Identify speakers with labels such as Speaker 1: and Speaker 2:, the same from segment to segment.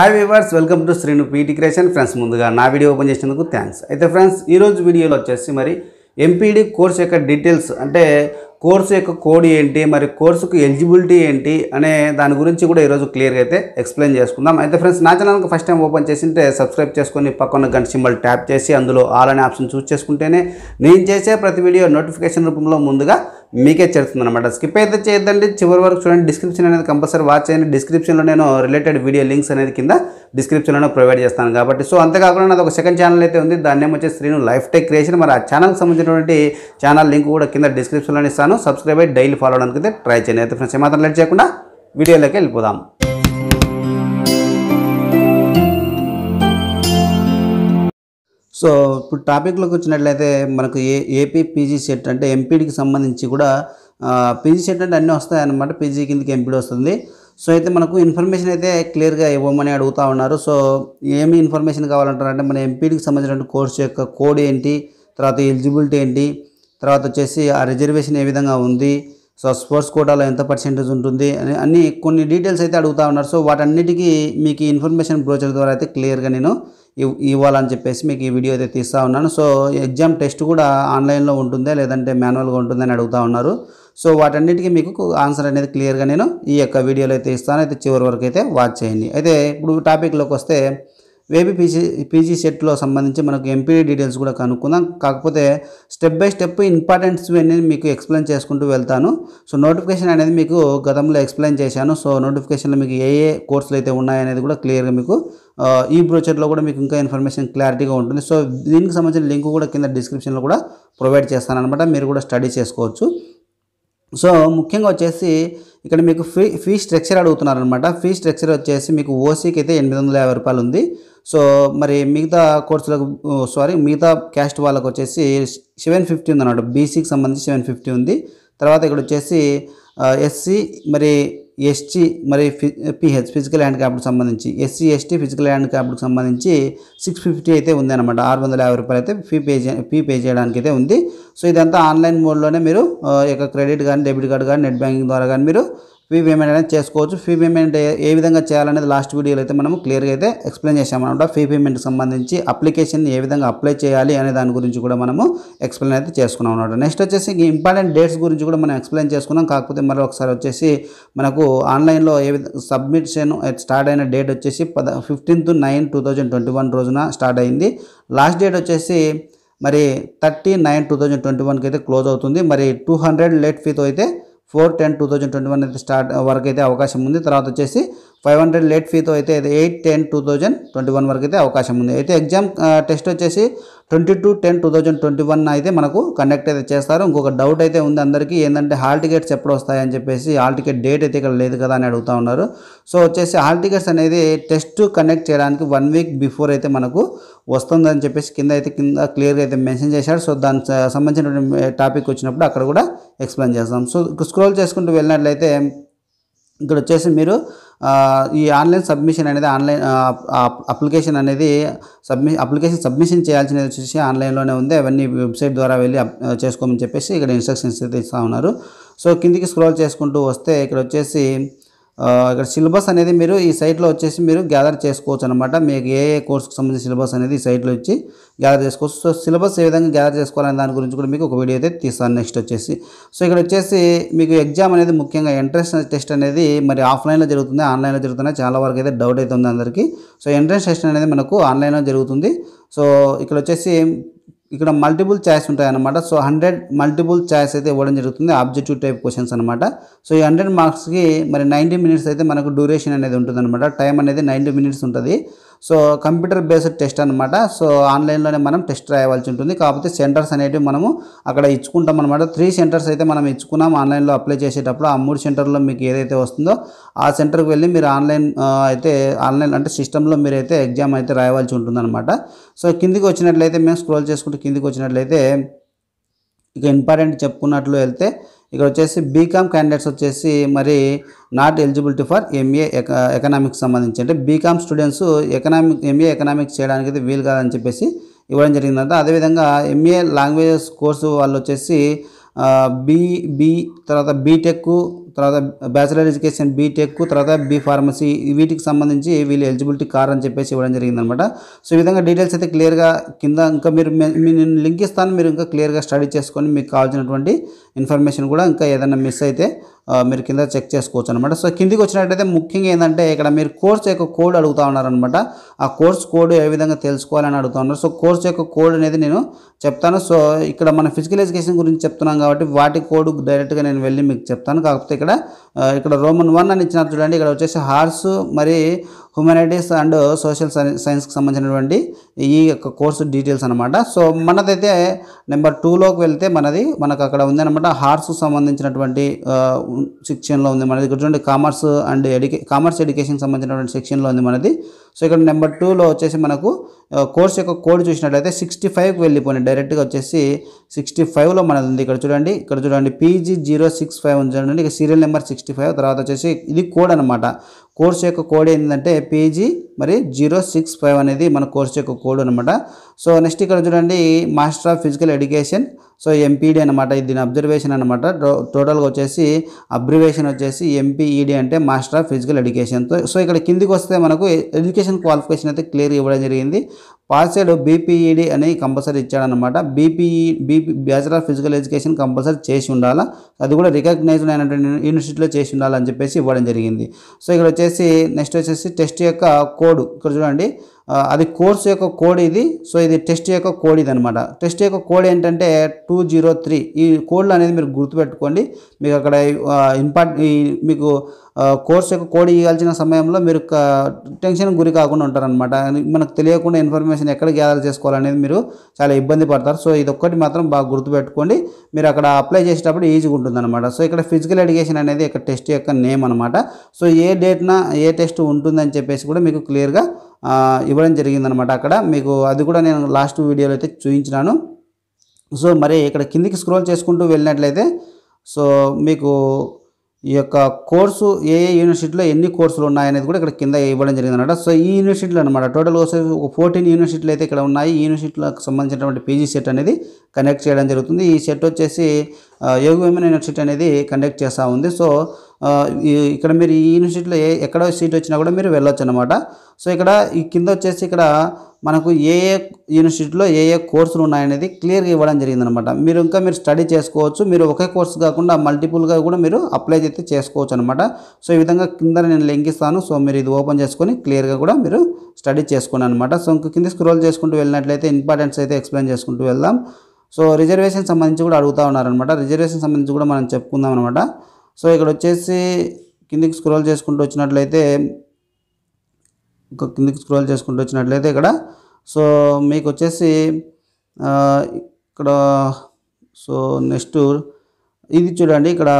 Speaker 1: hi viewers welcome to Srinu PT creation friends ముందుగా నా video open చేసినందుకు థ్యాంక్స్ అయితే ఫ్రెండ్స్ ఈరోజు వీడియోలో వచ్చేసి మరి ఎంపీడీ కోర్స్ యొక్క డీటెయిల్స్ అంటే కోర్సు యొక్క కోడ్ ఏంటి మరి కోర్సుకు ఎలిజిబిలిటీ ఏంటి అనే దాని గురించి కూడా ఈరోజు క్లియర్గా అయితే ఎక్స్ప్లెయిన్ చేసుకుందాం అయితే ఫ్రెండ్స్ నా ఛానల్కి ఫస్ట్ టైం ఓపెన్ చేసింటే సబ్స్క్రైబ్ చేసుకొని పక్కన గంట సింబల్ ట్యాప్ చేసి అందులో ఆల్ అనే ఆప్షన్ చూస్ చేసుకుంటేనే నేను చేసే ప్రతి వీడియో నోటిఫికేషన్ రూపంలో ముందుగా మీకే చేస్తుంది అనమాట స్కిప్ అయితే చేయొద్దండి చివరి వరకు చూడండి డిస్క్రిప్షన్ అనేది కంపల్సరీ వాచ్ చేయండి డిస్క్రిప్షన్లో నేను రిలేటెడ్ వీడియో లింక్స్ అనేది కింద డిస్క్రిప్షన్లో ప్రొవైడ్ చేస్తాను కాబట్టి సో అంతేకాకుండా నాది ఒక సెకండ్ ఛానల్ అయితే ఉంది దాని ఏమో వచ్చి శ్రీను లైఫ్ టెక్ క్రియేషన్ మరి ఆ ఛానల్కి సంబంధించినటువంటి ఛానల్ లింక్ కూడా కింద డిస్క్రిప్షన్లో ఇస్తాను సబ్స్క్రైబ్ అయ్యి డైలీ ఫాలో అవడానికి ట్రై చేయండి అయితే ఫ్రెండ్స్ ఏమాత్రం లేట్ చేయకుండా వీడియోలోకి వెళ్ళిపోదాం సో ఇప్పుడు టాపిక్లోకి వచ్చినట్లయితే మనకు ఏ ఏపీ పీజీ సెట్ అంటే ఎంపీడీకి సంబంధించి కూడా పీజీ సెట్ అంటే అన్నీ వస్తాయన్నమాట పీజీ కిందకి ఎంపీడీ వస్తుంది సో అయితే మనకు ఇన్ఫర్మేషన్ అయితే క్లియర్గా ఇవ్వమని అడుగుతూ ఉన్నారు సో ఏమి ఇన్ఫర్మేషన్ కావాలంటారంటే మన ఎంపీడికి సంబంధించిన కోర్స్ యొక్క కోడ్ ఏంటి తర్వాత ఎలిజిబిలిటీ ఏంటి తర్వాత వచ్చేసి ఆ రిజర్వేషన్ ఏ విధంగా ఉంది సో స్పోర్ట్స్ కోటాలో ఎంత పర్సెంటేజ్ ఉంటుంది అని అన్ని కొన్ని డీటెయిల్స్ అయితే అడుగుతా ఉన్నారు సో వాటన్నిటికీ మీకు ఇన్ఫర్మేషన్ బ్రోచర్ ద్వారా అయితే క్లియర్గా నేను ఇవ్వాలని చెప్పేసి మీకు ఈ వీడియో అయితే తీస్తూ ఉన్నాను సో ఎగ్జామ్ టెస్ట్ కూడా ఆన్లైన్లో ఉంటుందా లేదంటే మాన్యువల్గా ఉంటుందని అడుగుతూ ఉన్నారు సో వాటన్నిటికీ మీకు ఆన్సర్ అనేది క్లియర్గా నేను ఈ యొక్క వీడియోలో అయితే ఇస్తాను అయితే చివరి వరకు అయితే వాచ్ చేయండి అయితే ఇప్పుడు టాపిక్లోకి వస్తే వేబీ పీజీ పీజీ సెట్లో సంబంధించి మనకు ఎంపీడీ డీటెయిల్స్ కూడా కనుక్కుందాం కాకపోతే స్టెప్ బై స్టెప్ ఇంపార్టెంట్స్ అనేది మీకు ఎక్స్ప్లెయిన్ చేసుకుంటూ వెళ్తాను సో నోటిఫికేషన్ అనేది మీకు గతంలో ఎక్స్ప్లెయిన్ చేశాను సో నోటిఫికేషన్లో మీకు ఏ ఏ కోర్సులు అయితే ఉన్నాయనేది కూడా క్లియర్గా మీకు ఈ బ్రోచర్లో కూడా మీకు ఇంకా ఇన్ఫర్మేషన్ క్లారిటీగా ఉంటుంది సో దీనికి సంబంధించిన లింక్ కూడా కింద డిస్క్రిప్షన్లో కూడా ప్రొవైడ్ చేస్తాను అనమాట మీరు కూడా స్టడీ చేసుకోవచ్చు సో ముఖ్యంగా వచ్చేసి ఇక్కడ మీకు ఫీ ఫీ స్ట్రక్చర్ అడుగుతున్నారనమాట ఫీ స్ట్రక్చర్ వచ్చేసి మీకు ఓసీకి అయితే ఎనిమిది వందల యాభై రూపాయలు ఉంది సో మరి మిగతా కోర్సులకు సారీ మిగతా క్యాస్ట్ వాళ్ళకు వచ్చేసి సెవెన్ ఫిఫ్టీ ఉంది ఉందన్నమాట బీసీకి సంబంధించి సెవెన్ ఫిఫ్టీ ఉంది తర్వాత ఇక్కడ వచ్చేసి ఎస్సీ మరి ఎస్టీ మరి పిహెచ్ ఫిజికల్ హ్యాండిక్యాప్కి సంబంధించి ఎస్సీ ఎస్టీ ఫిజికల్ హ్యాండిక్యాప్కి సంబంధించి సిక్స్ ఫిఫ్టీ అయితే ఉంది అనమాట ఆరు వందల యాభై రూపాయలు అయితే ఫీ పే ఫీ పే చేయడానికి అయితే ఉంది సో ఇదంతా ఆన్లైన్ మోడ్లోనే మీరు యొక్క క్రెడిట్ కానీ డెబిట్ కార్డు కానీ నెట్ బ్యాంకింగ్ ద్వారా కానీ మీరు ఫీ పేమెంట్ అనేది చేసుకోవచ్చు ఫీ పేమెంట్ ఏ విధంగా చేయాలనేది లాస్ట్ వీడియోలో అయితే మనం క్లియర్గా అయితే ఎక్స్ప్లెయిన్ చేసామన్నమాట ఫీ పేమెంట్కి సంబంధించి అప్లికేషన్ ఏ విధంగా అప్లై చేయాలి అనే దాని గురించి కూడా మనము ఎక్స్ప్లెయిన్ అయితే చేసుకున్నాం అనమాట నెక్స్ట్ వచ్చేసి ఇంపార్టెంట్ డేట్స్ గురించి కూడా మనం ఎక్స్ప్లెయిన్ చేసుకున్నాం కాకపోతే మరొకసారి ఒకసారి వచ్చేసి మనకు ఆన్లైన్లో ఏ విధంగా సబ్మిషన్ స్టార్ట్ అయిన డేట్ వచ్చేసి పద fifteenth nine two thousand twenty one రోజున స్టార్ట్ అయింది లాస్ట్ డేట్ వచ్చేసి మరి thirty nine two thousand twenty వన్కి అయితే క్లోజ్ అవుతుంది మరి టూ హండ్రెడ్ లేట్ ఫీతో అయితే four ten two thousand twenty one అయితే స్టార్ట్ వరకు అయితే అవకాశం ఉంది తర్వాత వచ్చేసి ఫైవ్ హండ్రెడ్ లేట్ ఫీతో అయితే eight ten two thousand twenty one వరకు అయితే అవకాశం ఉంది అయితే ఎగ్జామ్ టెస్ట్ వచ్చేసి twenty two ten two thousand twenty one అయితే మనకు కండక్ట్ అయితే చేస్తారు ఇంకొక డౌట్ అయితే ఉంది అందరికీ ఏంటంటే హాల్ టికెట్స్ ఎప్పుడు వస్తాయని చెప్పేసి హాల్ టికెట్ డేట్ అయితే ఇక్కడ లేదు కదా అని అడుగుతూ ఉన్నారు సో వచ్చేసి హాల్ టికెట్స్ అనేది టెస్ట్ కండక్ట్ చేయడానికి వన్ వీక్ బిఫోర్ అయితే మనకు వస్తుందని చెప్పేసి కింద అయితే కింద క్లియర్గా అయితే మెన్షన్ చేశారు సో దానికి సంబంధించిన టాపిక్ వచ్చినప్పుడు అక్కడ కూడా ఎక్స్ప్లెయిన్ చేస్తాం సో స్క్రోల్ చేసుకుంటూ వెళ్ళినట్లయితే ఇక్కడ వచ్చేసి మీరు ఈ ఆన్లైన్ సబ్మిషన్ అనేది ఆన్లైన్ అప్లికేషన్ అనేది సబ్మి అప్లికేషన్ సబ్మిషన్ చేయాల్సినది వచ్చేసి ఆన్లైన్లోనే ఉంది అవన్నీ వెబ్సైట్ ద్వారా వెళ్ళి చేసుకోమని చెప్పేసి ఇక్కడ ఇన్స్ట్రక్షన్స్ అయితే ఇస్తూ ఉన్నారు సో కిందికి స్క్రోల్ చేసుకుంటూ వస్తే ఇక్కడ వచ్చేసి ఇక్కడ సిలబస్ అనేది మీరు ఈ సైట్లో వచ్చేసి మీరు గ్యాదర్ చేసుకోవచ్చు అనమాట మీకు ఏ ఏ కోర్సుకు సంబంధించిన సిలబస్ అనేది ఈ సైట్లో ఇచ్చి గ్యాదర్ చేసుకోవచ్చు సో సిలబస్ ఏ విధంగా గ్యాదర్ చేసుకోవాలనే దాని గురించి కూడా మీకు ఒక వీడియో అయితే తీస్తాను నెక్స్ట్ వచ్చేసి సో ఇక్కడ వచ్చేసి మీకు ఎగ్జామ్ అనేది ముఖ్యంగా ఎంట్రెన్స్ టెస్ట్ అనేది మరి ఆఫ్లైన్లో జరుగుతుంది ఆన్లైన్లో జరుగుతుంది చాలా వరకు అయితే డౌట్ అయితే ఉంది అందరికీ సో ఎంట్రెన్స్ టెస్ట్ అనేది మనకు ఆన్లైన్లో జరుగుతుంది సో ఇక్కడ వచ్చేసి ఇక్కడ మల్టిపుల్ ఛాయిస్ ఉంటాయి అనమాట సో హండ్రెడ్ మల్టిపుల్ ఛాయిస్ అయితే ఇవ్వడం జరుగుతుంది ఆబ్జెక్టివ్ టైప్ క్వశ్చన్స్ అనమాట సో ఈ హండ్రెడ్ మార్క్స్కి మరి నైంటీ మినిట్స్ అయితే మనకు డ్యూరేషన్ అనేది ఉంటుంది అనమాట టైం అనేది నైంటీ మినిట్స్ ఉంటుంది సో కంప్యూటర్ బేస్డ్ టెస్ట్ అనమాట సో ఆన్లైన్లోనే మనం టెస్ట్ రాయవలసి ఉంటుంది కాకపోతే సెంటర్స్ అనేవి మనము అక్కడ ఇచ్చుకుంటాం అనమాట త్రీ సెంటర్స్ అయితే మనం ఇచ్చుకున్నాం ఆన్లైన్లో అప్లై చేసేటప్పుడు ఆ మూడు సెంటర్లో మీకు ఏదైతే వస్తుందో ఆ సెంటర్కి వెళ్ళి మీరు ఆన్లైన్ అయితే ఆన్లైన్ అంటే సిస్టంలో మీరు అయితే ఎగ్జామ్ అయితే రాయవలసి ఉంటుంది అనమాట సో కిందికి వచ్చినట్లయితే మేము స్క్రోల్ చేసుకుంటూ కిందికి వచ్చినట్లయితే ఇక ఇంపార్టెంట్ చెప్పుకున్నట్లు వెళ్తే ఇక్కడ వచ్చేసి బీకామ్ క్యాండిడేట్స్ వచ్చేసి మరి not eligibility for MA economics సంబంధించి అంటే BCom students economic MA economics చేయడానికి అయితే వీలు కాదని చెప్పేసి ఇవ్వడం జరిగిందంట అదేవిధంగా ఎంఏ లాంగ్వేజెస్ కోర్సు వాళ్ళు వచ్చేసి బీ బీ తర్వాత బీటెక్ తర్వాత బ్యాచిలర్ ఎడ్యుకేషన్ బీటెక్ తర్వాత బీ ఫార్మసీ వీటికి సంబంధించి వీళ్ళు ఎలిజిబిలిటీ కార్ అని చెప్పేసి ఇవ్వడం జరిగిందనమాట సో ఈ విధంగా డీటెయిల్స్ అయితే క్లియర్గా కింద ఇంకా మీరు నేను లింక్ ఇస్తాను మీరు ఇంకా క్లియర్గా స్టడీ చేసుకొని మీకు కావాల్సినటువంటి ఇన్ఫర్మేషన్ కూడా ఇంకా ఏదైనా మిస్ అయితే మీరు కింద చెక్ చేసుకోవచ్చు అనమాట సో కిందికి వచ్చినట్టయితే ముఖ్యంగా ఏంటంటే ఇక్కడ మీరు కోర్స్ యొక్క కోడ్ అడుగుతా ఉన్నారనమాట ఆ కోర్స్ కోడ్ ఏ విధంగా తెలుసుకోవాలని అడుగుతా ఉన్నారు సో కోర్స్ యొక్క కోడ్ అనేది నేను చెప్తాను సో ఇక్కడ మన ఫిజికల్ ఎడ్యుకేషన్ గురించి చెప్తున్నాం కాబట్టి వాటి కోడ్ డైరెక్ట్గా నేను వెళ్ళి మీకు చెప్తాను కాకపోతే ఇక్కడ ఇక్కడ ఇక్కడ రోమన్ వన్ అని ఇచ్చినారు చూడండి ఇక్కడ వచ్చేసి హార్స్ మరి హ్యుమానిటీస్ అండ్ సోషల్ సైన్స్కి సంబంధించినటువంటి ఈ యొక్క కోర్సు డీటెయిల్స్ అనమాట సో మనదైతే నెంబర్ టూలోకి వెళ్తే మనది మనకు అక్కడ ఉందన్నమాట హార్ట్స్ సంబంధించినటువంటి సెక్షన్లో ఉంది మనది ఇక్కడ చూడండి కామర్స్ అండ్ ఎడ్యుకే కామర్స్ ఎడ్యుకేషన్కి సంబంధించినటువంటి సెక్షన్లో ఉంది మనది సో ఇక్కడ నెంబర్ టూలో వచ్చేసి మనకు కోర్స్ యొక్క కోడ్ చూసినట్లయితే సిక్స్టీ ఫైవ్కి వెళ్ళిపోయింది డైరెక్ట్గా వచ్చేసి సిక్స్టీ ఫైవ్లో మనది ఉంది ఇక్కడ చూడండి ఇక్కడ చూడండి పీజీ జీరో సిక్స్ ఫైవ్ ఉంది చూడండి ఇక సీరియల్ నెంబర్ సిక్స్టీ ఫైవ్ తర్వాత వచ్చేసి ఇది కోడ్ అనమాట కోర్స్ యొక్క కోడ్ ఏంటంటే పేజీ మరి జీరో సిక్స్ ఫైవ్ అనేది మన కోర్స్ యొక్క కోడ్ అనమాట సో నెక్స్ట్ ఇక్కడ చూడండి master of physical education so MPEd అనమాట దీని అబ్జర్వేషన్ అనమాట టోటల్గా వచ్చేసి అబ్రివేషన్ వచ్చేసి ఎంపీఈడి e అంటే మాస్టర్ ఆఫ్ ఫిజికల్ ఎడ్యుకేషన్తో సో ఇక్కడ కిందికి వస్తే మనకు ఎడ్యుకేషన్ క్వాలిఫికేషన్ అయితే క్లియర్ ఇవ్వడం జరిగింది పాసైడ్ బీపీఈడి అని కంపల్సరీ ఇచ్చాడనమాట BPE BP bachelor of physical education compulsory చేసి ఉండాలా అది కూడా రికగ్నైజ్డ్ అయినటువంటి యూనివర్సిటీలో చేసి ఉండాలని చెప్పేసి ఇవ్వడం జరిగింది సో ఇక్కడ వచ్చేసి నెక్స్ట్ వచ్చేసి టెస్ట్ యొక్క కోడ్ ఇక్కడ చూడండి అది కోర్సు యొక్క కోడ్ ఇది సో ఇది టెస్ట్ యొక్క కోడ్ ఇది అనమాట టెస్ట్ యొక్క కోడ్ ఏంటంటే టూ జీరో త్రీ ఈ కోడ్లు అనేది మీరు గుర్తుపెట్టుకోండి మీకు అక్కడ ఇంపార్ట్ మీకు కోర్స్ యొక్క కోడ్ ఇవ్వాల్సిన సమయంలో మీరు టెన్షన్ గురి కాకుండా ఉంటారనమాట మనకు తెలియకుండా ఇన్ఫర్మేషన్ ఎక్కడ గ్యాదర్ చేసుకోవాలనేది మీరు చాలా ఇబ్బంది పడతారు సో ఇది ఒక్కటి మాత్రం బాగా గుర్తుపెట్టుకోండి మీరు అక్కడ అప్లై చేసేటప్పుడు ఈజీగా ఉంటుందన్నమాట సో ఇక్కడ ఫిజికల్ ఎడ్యుకేషన్ అనేది ఇక్కడ టెస్ట్ యొక్క నేమ్ అనమాట సో ఏ డేట్న ఏ టెస్ట్ ఉంటుందని చెప్పేసి కూడా మీకు క్లియర్గా ఇవ్వడం జరిగిందనమాట అక్కడ మీకు అది కూడా నేను లాస్ట్ వీడియోలో అయితే చూపించినాను సో మరి ఇక్కడ కిందికి స్క్రోల్ చేసుకుంటూ వెళ్ళినట్లయితే సో మీకు ఈ యొక్క కోర్సు ఏ ఏ యూనివర్సిటీలో ఎన్ని కోర్సులు ఉన్నాయనేది కూడా ఇక్కడ కింద ఇవ్వడం జరిగిందనమాట సో ఈ యూనివర్సిటీలు అనమాట టోటల్ ఒక ఫోర్టీన్ యూనివర్సిటీలు అయితే ఇక్కడ ఉన్నాయి ఈ యూనివర్సిటీలకు సంబంధించినటువంటి పీజీ సెట్ అనేది కండక్ట్ చేయడం జరుగుతుంది ఈ సెట్ వచ్చేసి యోగి యూనివర్సిటీ అనేది కండక్ట్ చేస్తూ ఉంది సో ఇక్కడ మీరు ఈ యూనివర్సిటీలో ఏ ఎక్కడ సీట్ వచ్చినా కూడా మీరు వెళ్ళొచ్చు అనమాట సో ఇక్కడ ఈ కింద వచ్చేసి ఇక్కడ మనకు ఏ ఏ యూనివర్సిటీలో ఏ ఏ కోర్సులు ఉన్నాయనేది క్లియర్గా ఇవ్వడం జరిగిందనమాట మీరు ఇంకా మీరు స్టడీ చేసుకోవచ్చు మీరు ఒకే కోర్సు కాకుండా మల్టిపుల్గా కూడా మీరు అప్లై అయితే చేసుకోవచ్చు అనమాట సో ఈ విధంగా కింద నేను లింక్ ఇస్తాను సో మీరు ఇది ఓపెన్ చేసుకొని క్లియర్గా కూడా మీరు స్టడీ చేసుకోండి అనమాట సో ఇంక కింద స్క్రోల్ చేసుకుంటూ వెళ్ళినట్లయితే ఇంపార్టెన్స్ అయితే ఎక్స్ప్లెయిన్ చేసుకుంటూ వెళ్దాం సో రిజర్వేషన్ సంబంధించి కూడా అడుగుతూ ఉన్నారనమాట రిజర్వేషన్ సంబంధించి కూడా మనం చెప్పుకుందాం అనమాట సో ఇక్కడ వచ్చేసి కిందికి స్క్రోల్ చేసుకుంటూ వచ్చినట్లయితే ఇంకా కిందికి స్క్రోల్ చేసుకుంటూ వచ్చినట్లయితే ఇక్కడ సో మీకు వచ్చేసి ఇక్కడ సో నెక్స్ట్ ఇది చూడండి ఇక్కడ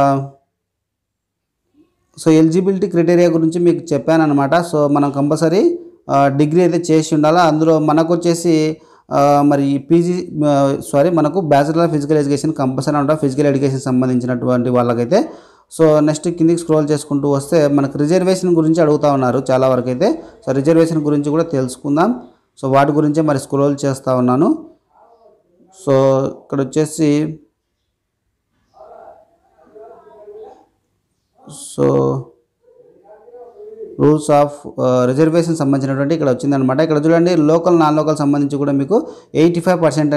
Speaker 1: సో ఎలిజిబిలిటీ క్రైటీరియా గురించి మీకు చెప్పాను అనమాట సో మనం కంపల్సరీ డిగ్రీ అయితే చేసి ఉండాలి అందులో మనకు వచ్చేసి మరి పీజీ సారీ మనకు బ్యాచిలర్ ఫిజికల్ ఎడ్యుకేషన్ కంపల్సరీ ఉంటాం ఫిజికల్ ఎడ్యుకేషన్ సంబంధించినటువంటి వాళ్ళకైతే సో నెక్స్ట్ కిందికి స్క్రోల్ చేసుకుంటూ వస్తే మనకు రిజర్వేషన్ గురించి అడుగుతూ ఉన్నారు చాలా వరకు అయితే సో రిజర్వేషన్ గురించి కూడా తెలుసుకుందాం సో వాటి గురించే మరి స్క్రోల్ చేస్తూ ఉన్నాను సో ఇక్కడ వచ్చేసి సో రూల్స్ ఆఫ్ రిజర్వేషన్ సంబంధించినటువంటి ఇక్కడ వచ్చిందనమాట ఇక్కడ చూడండి లోకల్ నాన్ లోకల్ సంబంధించి కూడా మీకు ఎయిటీ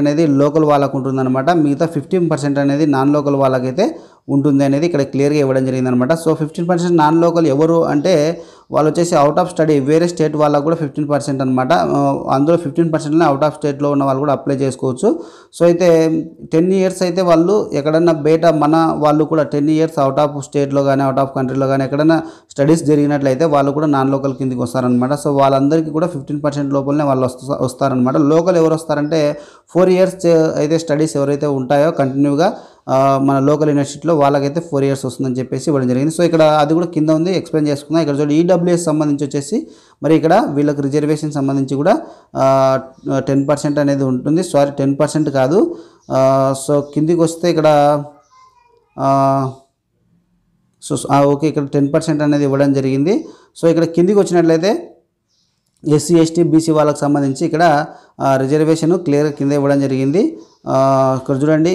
Speaker 1: అనేది లోకల్ వాళ్ళకు ఉంటుందన్నమాట మిగతా ఫిఫ్టీన్ అనేది నాన్ లోకల్ వాళ్ళకైతే ఉంటుంది అనేది ఇక్కడ క్లియర్గా ఇవ్వడం జరిగిందనమాట so fifteen percent non local ఎవరు అంటే వాళ్ళు వచ్చేసి అవుట్ ఆఫ్ స్టడీ వేరే స్టేట్ వాళ్ళకు కూడా ఫిఫ్టీన్ పర్సెంట్ అనమాట అందులో ఫిఫ్టీన్ పర్సెంట్ని అవుట్ ఆఫ్ స్టేట్లో ఉన్న వాళ్ళు కూడా అప్లై చేసుకోవచ్చు సో అయితే టెన్ ఇయర్స్ అయితే వాళ్ళు ఎక్కడన్నా బయట మన వాళ్ళు కూడా టెన్ ఇయర్స్ అవుట్ ఆఫ్ స్టేట్లో కానీ అవుట్ ఆఫ్ కంట్రీలో కానీ ఎక్కడైనా స్టడీస్ జరిగినట్లయితే వాళ్ళు కూడా నాన్ లోకల్ కిందికి వస్తారనమాట సో వాళ్ళందరికీ కూడా ఫిఫ్టీన్ పర్సెంట్ లోపలనే వాళ్ళు వస్తారనమాట లోకల్ ఎవరు వస్తారంటే ఫోర్ ఇయర్స్ అయితే స్టడీస్ ఎవరైతే ఉంటాయో కంటిన్యూగా మన లోకల్ యూనివర్సిటీలో వాళ్ళకైతే ఫోర్ ఇయర్స్ వస్తుందని చెప్పేసి ఇవ్వడం జరిగింది సో ఇక్కడ అది కూడా కింద ఉంది ఎక్స్ప్లెయిన్ చేసుకుందాం ఇక్కడ చూడండి ఈడబ్ల్యూఎస్ e సంబంధించి వచ్చేసి మరి ఇక్కడ వీళ్ళకి రిజర్వేషన్ సంబంధించి కూడా టెన్ పర్సెంట్ అనేది ఉంటుంది సారీ టెన్ పర్సెంట్ కాదు సో కిందికి వస్తే ఇక్కడ సో ఓకే ఇక్కడ టెన్ పర్సెంట్ అనేది ఇవ్వడం జరిగింది సో ఇక్కడ కిందికి వచ్చినట్లయితే ఎస్సీ ఎస్టీ బీసీ వాళ్ళకి సంబంధించి ఇక్కడ రిజర్వేషన్ క్లియర్ కింద ఇవ్వడం జరిగింది ఇక్కడ చూడండి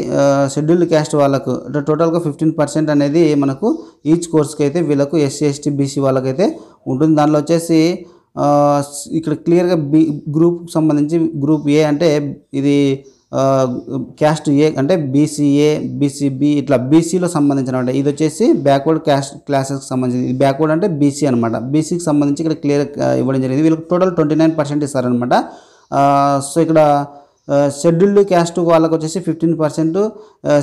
Speaker 1: షెడ్యూల్డ్ క్యాస్ట్ వాళ్ళకు టోటల్గా ఫిఫ్టీన్ పర్సెంట్ అనేది మనకు ఈచ్ కోర్స్కి అయితే వీళ్ళకు ఎస్సీ ఎస్టీ బీసీ వాళ్ళకైతే ఉంటుంది దానిలో వచ్చేసి ఇక్కడ క్లియర్గా బి గ్రూప్కి సంబంధించి గ్రూప్ ఏ అంటే ఇది క్యాస్ట్ ఏ అంటే బీసీఏ బీసీబీ ఇట్లా బీసీలో సంబంధించిన ఇది వచ్చేసి బ్యాక్వర్డ్ క్యాస్ట్ క్లాసెస్కి సంబంధించింది బ్యాక్వర్డ్ అంటే బీసీ అనమాట బీసీకి సంబంధించి ఇక్కడ క్లియర్ ఇవ్వడం జరిగింది వీళ్ళకి టోటల్ ట్వంటీ నైన్ పర్సెంట్ ఇస్తారనమాట సో ఇక్కడ షెడ్యూల్డ్ క్యాస్ట్ వాళ్ళకు వచ్చేసి ఫిఫ్టీన్ పర్సెంట్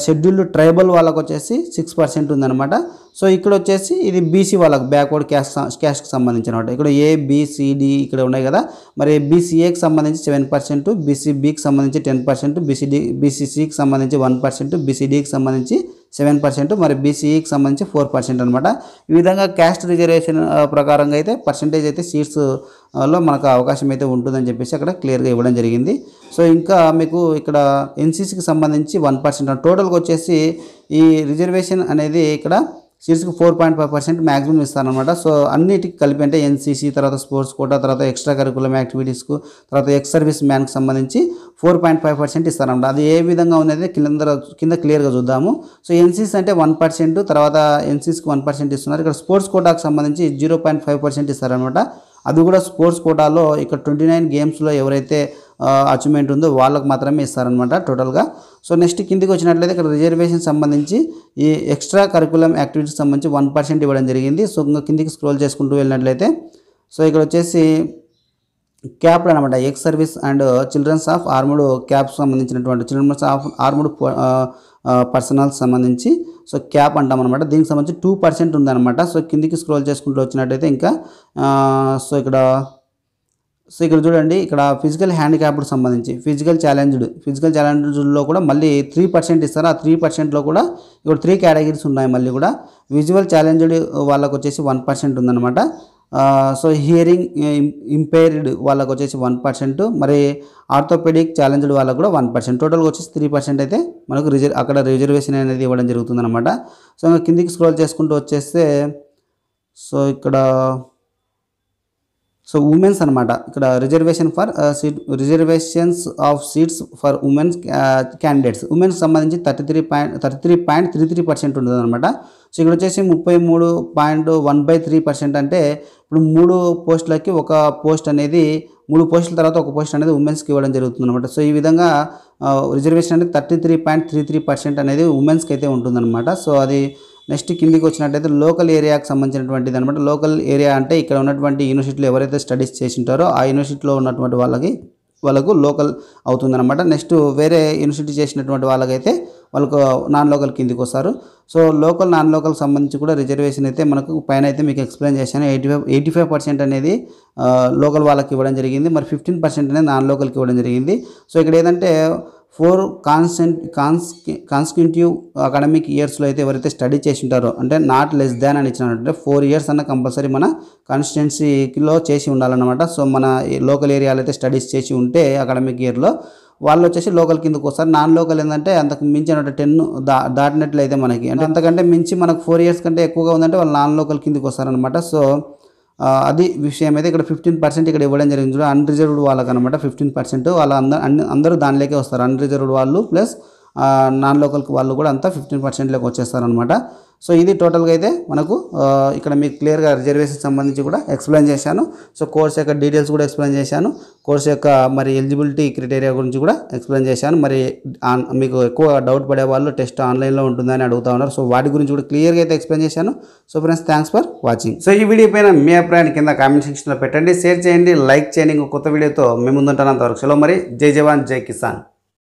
Speaker 1: షెడ్యూల్డ్ ట్రైబల్ వాళ్ళకు వచ్చేసి సిక్స్ పర్సెంట్ ఉందన్నమాట సో ఇక్కడ వచ్చేసి ఇది బీసీ వాళ్ళకు బ్యాక్వర్డ్ క్యాస్ట్ క్యాస్ట్కి సంబంధించిన అనమాట ఇక్కడ ఏ బీసీడి ఇక్కడ ఉన్నాయి కదా మరి బీసీఏకి సంబంధించి సెవెన్ పర్సెంట్ బీసీబీకి సంబంధించి టెన్ పర్సెంట్ బీసీడి బీసీసీకి సంబంధించి వన్ పర్సెంట్ బీసీడీకి సంబంధించి సెవెన్ పర్సెంట్ మరి బీసీఈకి e సంబంధించి ఫోర్ పర్సెంట్ అనమాట ఈ విధంగా క్యాస్ట్ రిజర్వేషన్ ప్రకారంగా అయితే పర్సెంటేజ్ అయితే సీట్స్లో మనకు అవకాశం అయితే ఉంటుందని చెప్పేసి అక్కడ క్లియర్గా ఇవ్వడం జరిగింది సో ఇంకా మీకు ఇక్కడ ఎన్సీసీకి సంబంధించి వన్ పర్సెంట్ టోటల్గా వచ్చేసి ఈ రిజర్వేషన్ అనేది ఇక్కడ సీట్స్కి four point five percent maximum ఇస్తానమాట సో అన్నిటికి కలిపి అంటే ఎన్సీసీ తర్వాత స్పోర్ట్స్ కోటా తర్వాత ఎక్స్ట్రా కరికులం యాక్టివిటీస్కు తర్వాత ఎక్స్ సర్వీస్ మ్యాన్కి సంబంధించి ఫోర్ పాయింట్ ఫైవ్ పర్సెంట్ ఇస్తారనమాట అది ఏ విధంగా ఉన్నది కింద కింద క్లియర్గా చూద్దాము సో ఎన్సీసీ అంటే వన్ పర్సెంట్ తర్వాత ఎన్సీసీకి వన్ పర్సెంట్ ఇస్తున్నారు ఇక్కడ స్పోర్ట్స్ కోటాకు సంబంధించి జీరో పాయింట్ ఫైవ్ పర్సెంట్ ఇస్తారనమాట అది కూడా స్పోర్ట్స్ కోటాలో ఇక్కడ ట్వంటీ నైన్ గేమ్స్లో ఎవరైతే అచీవ్మెంట్ ఉందో వాళ్ళకు మాత్రమే ఇస్తారనమాట టోటల్గా సో నెక్స్ట్ కిందికి వచ్చినట్లయితే ఇక్కడ రిజర్వేషన్ సంబంధించి ఈ ఎక్స్ట్రా కరికులం యాక్టివిటీస్ సంబంధించి వన్ పర్సెంట్ ఇవ్వడం జరిగింది సో ఇంకా కిందికి స్క్రోల్ చేసుకుంటూ వెళ్ళినట్లయితే సో ఇక్కడ వచ్చేసి క్యాప్లు అనమాట ex service and childrens of armed CAP సంబంధించినటువంటి చిల్డ్రన్స్ ఆఫ్ ఆర్ముడ్ పర్సనల్ సంబంధించి సో క్యాప్ అంటాం అనమాట దీనికి సంబంధించి టూ పర్సెంట్ ఉందనమాట సో కిందికి స్క్రోల్ చేసుకుంటూ వచ్చినట్టయితే ఇంకా uh, సో ఇక్కడ సో ఇక్కడ చూడండి ఇక్కడ ఫిజికల్ హ్యాండిక్యాప్డ్ సంబంధించి ఫిజికల్ ఛాలెంజ్డ్ ఫిజికల్ ఛాలెంజ్డ్లో కూడా మళ్ళీ త్రీ పర్సెంట్ ఇస్తారు ఆ త్రీ పర్సెంట్లో కూడా ఇక్కడ త్రీ కేటగిరీస్ ఉన్నాయి మళ్ళీ కూడా విజువల్ ఛాలెంజ్డ్ వాళ్ళకు వచ్చేసి వన్ పర్సెంట్ ఉందన్నమాట సో హియరింగ్ ఇంపైర్డ్ వాళ్ళకు వచ్చేసి వన్ పర్సెంట్ మరి ఆర్థోపెడిక్ ఛాలెంజ్డ్ వాళ్ళకు కూడా వన్ పర్సెంట్ టోటల్గా వచ్చేసి త్రీ పర్సెంట్ అయితే మనకు రిజర్వ్ అక్కడ రిజర్వేషన్ అనేది ఇవ్వడం అనమాట సో కిందికి స్క్రోల్ చేసుకుంటూ వచ్చేస్తే సో ఇక్కడ సో ఉమెన్స్ అనమాట ఇక్కడ reservation for seat reservations of seats for womens candidates womens సంబంధించి thirty three point thirty three point three three percent ఉంటుంది అనమాట సో ఇక్కడ వచ్చేసి ముప్పై మూడు point one by three percent అంటే ఇప్పుడు మూడు పోస్టులకి ఒక పోస్ట్ అనేది మూడు పోస్టుల తర్వాత ఒక పోస్ట్ అనేది ఉమెన్స్కి ఇవ్వడం జరుగుతుంది అనమాట సో ఈ విధంగా రిజర్వేషన్ uh, అనేది thirty three point three three percent అనేది ఉమెన్స్కి అయితే ఉంటుందన్నమాట సో అది నెక్స్ట్ కిందికి వచ్చినట్లయితే లోకల్ ఏరియాకి సంబంధించినటువంటిది అనమాట లోకల్ ఏరియా అంటే ఇక్కడ ఉన్నటువంటి యూనివర్సిటీలో ఎవరైతే స్టడీస్ చేసి ఉంటారో ఆ యూనివర్సిటీలో ఉన్నటువంటి వాళ్ళకి వాళ్ళకు లోకల్ అవుతుందన్నమాట నెక్స్ట్ వేరే యూనివర్సిటీ చేసినటువంటి వాళ్ళకైతే వాళ్ళకు నాన్ లోకల్ కిందికి వస్తారు సో లోకల్ నాన్ లోకల్ సంబంధించి కూడా రిజర్వేషన్ అయితే మనకు పైన అయితే మీకు ఎక్స్ప్లెయిన్ చేశాను eighty five eighty five percent అనేది లోకల్ వాళ్ళకి ఇవ్వడం జరిగింది మరి ఫిఫ్టీన్ పర్సెంట్ అనేది నాన్ లోకల్కి ఇవ్వడం జరిగింది సో ఇక్కడ ఏంటంటే four consent cons consecutive academic ఇయర్స్లో అయితే ఎవరైతే స్టడీ చేసి ఉంటారో అంటే నాట్ లెస్ దాన్ అని ఇచ్చిన అంటే ఫోర్ ఇయర్స్ అన్న కంపల్సరీ మన కాన్స్టిట్యున్సీలో చేసి ఉండాలన్నమాట సో మన లోకల్ ఏరియాలో అయితే స్టడీస్ చేసి ఉంటే అకాడమిక్ ఇయర్లో వాళ్ళు వచ్చేసి లోకల్ కిందకు వస్తారు నాన్ లోకల్ ఏంటంటే అంతకు మించి అంటే టెన్ దా దాటినట్లయితే మనకి అంటే అంతకంటే మించి మనకు ఫోర్ ఇయర్స్ కంటే ఎక్కువగా ఉందంటే వాళ్ళు నాన్ లోకల్ కిందకు వస్తారనమాట సో అది విషయం అయితే ఇక్కడ ఫిఫ్టీన్ పర్సెంట్ ఇక్కడ ఇవ్వడం జరిగింది అన్ అన్రిజర్వ్డ్ వాళ్ళకి అనమాట ఫిఫ్టీన్ పర్సెంట్ వాళ్ళ అందరూ దానిలోకే వస్తారు అన్రిజర్వ్డ్ వాళ్ళు ప్లస్ నాన్ లోకల్కి వాళ్ళు కూడా అంతా ఫిఫ్టీన్ పర్సెంట్లోకి వచ్చేస్తారనమాట సో ఇది టోటల్గా అయితే మనకు ఇక్కడ మీకు క్లియర్గా రిజర్వేషన్ సంబంధించి కూడా ఎక్స్ప్లెయిన్ చేశాను సో కోర్స్ యొక్క డీటెయిల్స్ కూడా ఎక్స్ప్లెయిన్ చేశాను కోర్స్ యొక్క మరి ఎలిజిబిలిటీ క్రైటీరియా గురించి కూడా ఎక్స్ప్లెయిన్ చేశాను మరి మీకు ఎక్కువ డౌట్ పడే వాళ్ళు టెస్ట్ ఆన్లైన్లో ఉంటుందని అడుగుతా ఉన్నారు సో వాటి గురించి కూడా క్లియర్గా అయితే ఎక్స్ప్లెయిన్ చేశాను so friends thanks for watching so ఈ వీడియో పైన మీ అభిప్రాయాన్ని కింద కామెంట్ సెక్షన్లో పెట్టండి షేర్ చేయండి లైక్ చేయండి కొత్త వీడియోతో మేము ముందుంటాను అంతవరకు సెలవు మరి జై జవాన్ జై కిసాన్